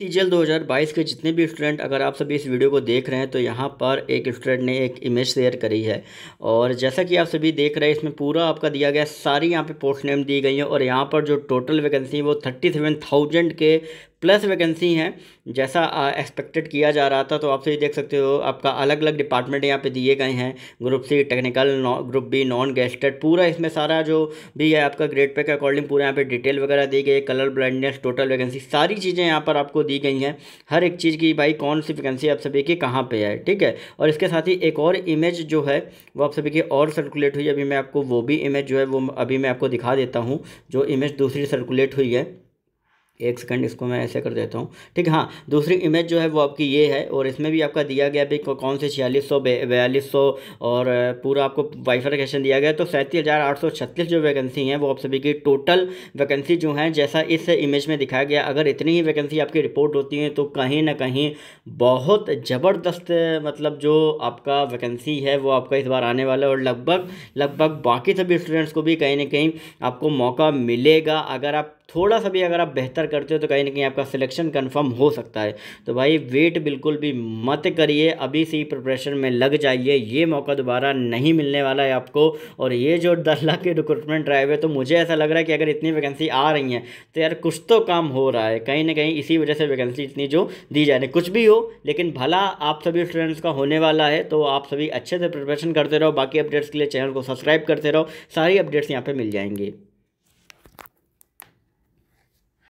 T G L दो हज़ार बाईस के जितने भी स्टूडेंट अगर आप सभी इस वीडियो को देख रहे हैं तो यहाँ पर एक स्टूडेंट ने एक इमेज शेयर करी है और जैसा कि आप सभी देख रहे हैं इसमें पूरा आपका दिया गया सारी यहाँ पे पोस्ट नेम दी गई है और यहाँ पर जो टोटल वैकेंसी है वो थर्टी सेवन थाउजेंड के प्लस वैकेंसी हैं जैसा एक्सपेक्टेड किया जा रहा था तो आप सही तो देख सकते हो आपका अलग अलग डिपार्टमेंट यहाँ पे दिए गए हैं group C technical group B non gazetted पूरा इसमें सारा जो भी है आपका ग्रेड पे के अकॉर्डिंग पूरा यहाँ पे डिटेल वगैरह दी गई कलर ब्लाइंडनेस टोटल वैकेंसी सारी चीज़ें यहाँ पर आपको दी गई हैं हर एक चीज़ की भाई कौन सी वैकेंसी आप सभी की कहाँ पर है ठीक है और इसके साथ ही एक और इमेज जो है वो आप सभी की और सर्कुलेट हुई अभी मैं आपको वो भी इमेज जो है वो अभी मैं आपको दिखा देता हूँ जो इमेज दूसरी सर्कुलेट हुई है एक सेकंड इसको मैं ऐसे कर देता हूँ ठीक हाँ दूसरी इमेज जो है वो आपकी ये है और इसमें भी आपका दिया गया भी कौन से छियालीस सौ बयालीस सौ और पूरा आपको वाइफिकेशन दिया गया तो सैंतीस हज़ार आठ सौ छत्तीस जो वैकेंसी हैं वो आप सभी की टोटल वैकेंसी जो हैं जैसा इस इमेज में दिखाया गया अगर इतनी ही वैकेंसी आपकी रिपोर्ट होती है तो कहीं ना कहीं बहुत ज़बरदस्त मतलब जो आपका वैकेंसी है वो आपका इस बार आने वाला है और लगभग लगभग बाकी सभी स्टूडेंट्स को भी कहीं ना कहीं आपको मौका मिलेगा अगर आप थोड़ा सा भी अगर आप बेहतर आंसर करते हो तो कहीं ना कहीं आपका सिलेक्शन कन्फर्म हो सकता है तो भाई वेट बिल्कुल भी मत करिए अभी से ही प्रिपरेशन में लग जाइए ये मौका दोबारा नहीं मिलने वाला है आपको और ये जो दस लाख के रिक्रूटमेंट ड्राइव है तो मुझे ऐसा लग रहा है कि अगर इतनी वैकेंसी आ रही हैं तो यार कुछ तो काम हो रहा है कहीं ना कहीं इसी वजह से वैकेंसी इतनी जो दी जा रही कुछ भी हो लेकिन भला आप सभी स्टूडेंट्स का होने वाला है तो आप सभी अच्छे से प्रिपरेशन करते रहो बाकी अपडेट्स के लिए चैनल को सब्सक्राइब करते रहो सारी अपडेट्स यहाँ पर मिल जाएंगी